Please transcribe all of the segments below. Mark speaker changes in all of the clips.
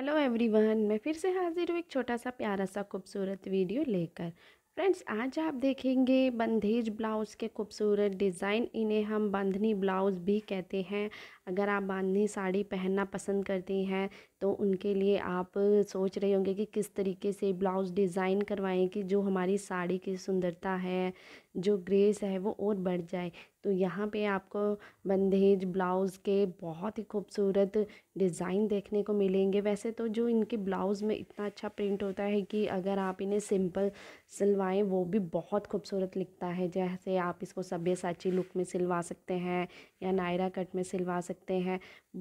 Speaker 1: hello everyone मैं फिर से हाजिर हूँ एक छोटा सा प्यारा सा खूबसूरत वीडियो लेकर फ्रेंड्स आज आप देखेंगे बंधेज ब्लाउज़ के खूबसूरत डिज़ाइन इन्हें हम बांधनी ब्लाउज़ भी कहते हैं अगर आप बांधनी साड़ी पहनना पसंद करती हैं तो उनके लिए आप सोच रहे होंगे कि किस तरीके से ब्लाउज़ डिज़ाइन करवाएं कि जो हमारी साड़ी की सुंदरता है जो ग्रेस है वो और बढ़ जाए तो यहाँ पे आपको बंधेज ब्लाउज़ के बहुत ही खूबसूरत डिज़ाइन देखने को मिलेंगे वैसे तो जो इनके ब्लाउज़ में इतना अच्छा प्रिंट होता है कि अगर आप इन्हें सिंपल सिलवा बनाएं वो भी बहुत खूबसूरत लिखता है जैसे आप इसको साची लुक में सिलवा सकते हैं या नायरा कट में सिलवा सकते हैं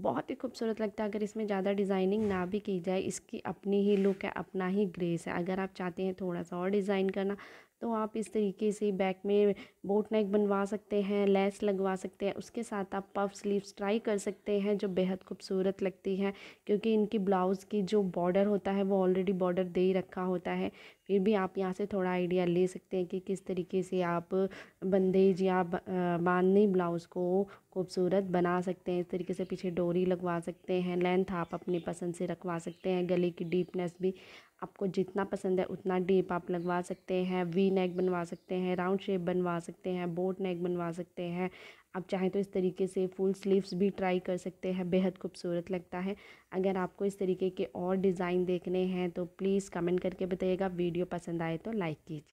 Speaker 1: बहुत ही खूबसूरत लगता है अगर इसमें ज़्यादा डिज़ाइनिंग ना भी की जाए इसकी अपनी ही लुक है अपना ही ग्रेस है अगर आप चाहते हैं थोड़ा सा और डिज़ाइन करना तो आप इस तरीके से बैक में बोट नेक बनवा सकते हैं लेस लगवा सकते हैं उसके साथ आप पफ स्लीव्स ट्राई कर सकते हैं जो बेहद खूबसूरत लगती है क्योंकि इनकी ब्लाउज़ की जो बॉर्डर होता है वो ऑलरेडी बॉर्डर दे ही रखा होता है फिर भी आप यहाँ से थोड़ा आइडिया ले सकते हैं कि किस तरीके से आप बंदेज या बांधनी ब्लाउज़ को खूबसूरत बना सकते हैं इस तरीके से पीछे डोरी लगवा सकते हैं लेंथ आप अपनी पसंद से रखवा सकते हैं गले की डीपनेस भी आपको जितना पसंद है उतना डीप आप लगवा सकते हैं वी नेक बनवा सकते हैं राउंड शेप बनवा सकते हैं बोट नेक बनवा सकते हैं आप चाहें तो इस तरीके से फुल स्लीव्स भी ट्राई कर सकते हैं बेहद खूबसूरत लगता है अगर आपको इस तरीके के और डिज़ाइन देखने हैं तो प्लीज़ कमेंट करके बताइएगा वीडियो पसंद आए तो लाइक कीजिए